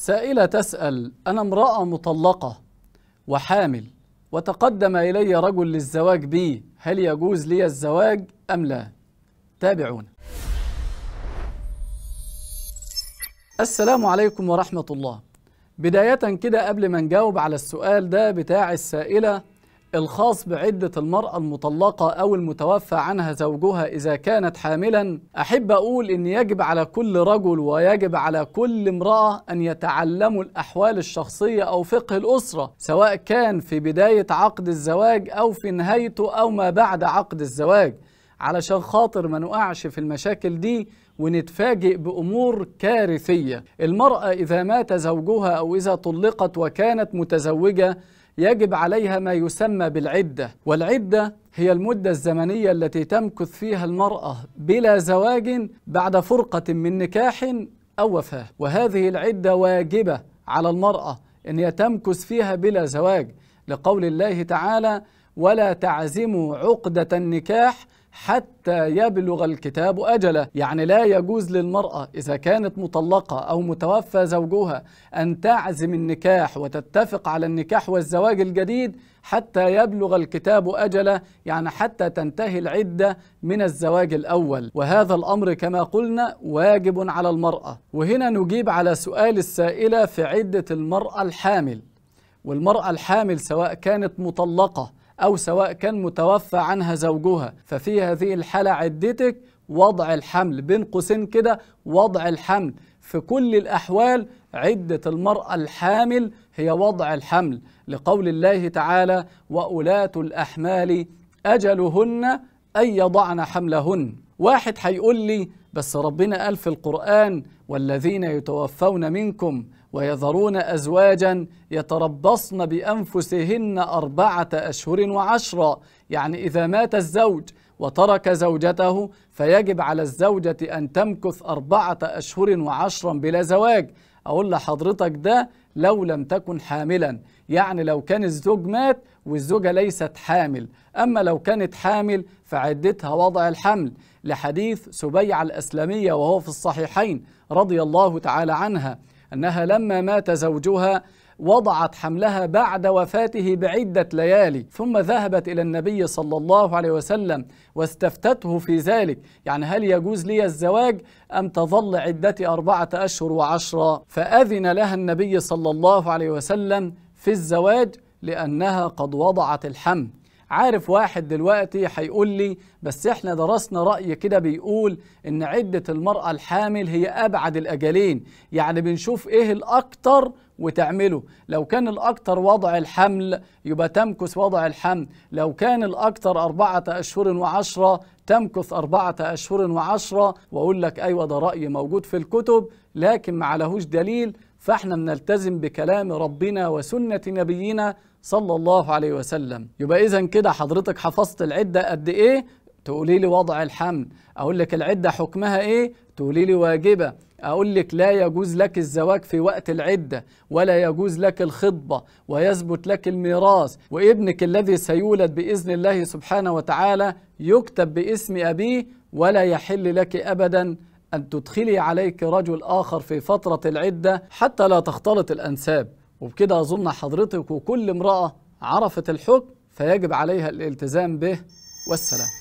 سائلة تسأل أنا امرأة مطلقة وحامل وتقدم إلي رجل للزواج بي هل يجوز لي الزواج أم لا؟ تابعونا السلام عليكم ورحمة الله بداية كده قبل ما نجاوب على السؤال ده بتاع السائلة الخاص بعدة المرأة المطلقة أو المتوفى عنها زوجها إذا كانت حاملا أحب أقول إن يجب على كل رجل ويجب على كل امرأة أن يتعلموا الأحوال الشخصية أو فقه الأسرة سواء كان في بداية عقد الزواج أو في نهايته أو ما بعد عقد الزواج علشان خاطر ما نقعش في المشاكل دي ونتفاجئ بأمور كارثية المرأة إذا مات زوجها أو إذا طلقت وكانت متزوجة يجب عليها ما يسمى بالعدة والعدة هي المدة الزمنية التي تمكث فيها المرأة بلا زواج بعد فرقة من نكاح أو وفاة وهذه العدة واجبة على المرأة أن هي تمكث فيها بلا زواج لقول الله تعالى ولا تعزموا عقدة النكاح حتى يبلغ الكتاب أجله يعني لا يجوز للمرأة إذا كانت مطلقة أو متوفى زوجها أن تعزم النكاح وتتفق على النكاح والزواج الجديد حتى يبلغ الكتاب أجله يعني حتى تنتهي العدة من الزواج الأول وهذا الأمر كما قلنا واجب على المرأة وهنا نجيب على سؤال السائلة في عدة المرأة الحامل والمرأة الحامل سواء كانت مطلقة أو سواء كان متوفى عنها زوجها ففي هذه الحالة عدتك وضع الحمل بين قوسين كده وضع الحمل في كل الأحوال عدة المرأة الحامل هي وضع الحمل لقول الله تعالى وأولات الأحمال أجلهن أن يضعن حملهن واحد هيقول لي بس ربنا قال في القرآن والذين يتوفون منكم ويذرون أزواجا يتربصن بأنفسهن أربعة أشهر وعشرة يعني إذا مات الزوج وترك زوجته فيجب على الزوجة أن تمكث أربعة أشهر وعشرا بلا زواج اقول لحضرتك ده لو لم تكن حاملا يعني لو كان الزوج مات والزوجة ليست حامل أما لو كانت حامل فعدتها وضع الحمل لحديث سبيعة الأسلمية وهو في الصحيحين رضي الله تعالى عنها أنها لما مات زوجها وضعت حملها بعد وفاته بعدة ليالي ثم ذهبت إلى النبي صلى الله عليه وسلم واستفتته في ذلك يعني هل يجوز لي الزواج أم تظل عدتي أربعة أشهر وعشرة فأذن لها النبي صلى الله عليه وسلم في الزواج لأنها قد وضعت الحمل عارف واحد دلوقتي هيقول لي بس احنا درسنا رأي كده بيقول ان عدة المرأة الحامل هي أبعد الأجلين يعني بنشوف ايه الأكتر وتعمله لو كان الأكتر وضع الحمل يبقى تمكث وضع الحمل لو كان الأكتر أربعة أشهر وعشرة تمكث أربعة أشهر وعشرة وأقول لك أيوة ده رأي موجود في الكتب لكن ما عليهوش دليل فاحنا بنلتزم بكلام ربنا وسنة نبينا صلى الله عليه وسلم يبقى إذا كده حضرتك حفظت العدة قد إيه تقولي لي وضع الحمل أقول لك العدة حكمها إيه تقولي لي واجبة أقول لك لا يجوز لك الزواج في وقت العدة ولا يجوز لك الخطبة ويثبت لك الميراث وابنك الذي سيولد بإذن الله سبحانه وتعالى يكتب باسم أبيه ولا يحل لك أبدا أن تدخلي عليك رجل آخر في فترة العدة حتى لا تختلط الأنساب وبكده أظن حضرتك وكل امرأة عرفت الحكم فيجب عليها الالتزام به والسلام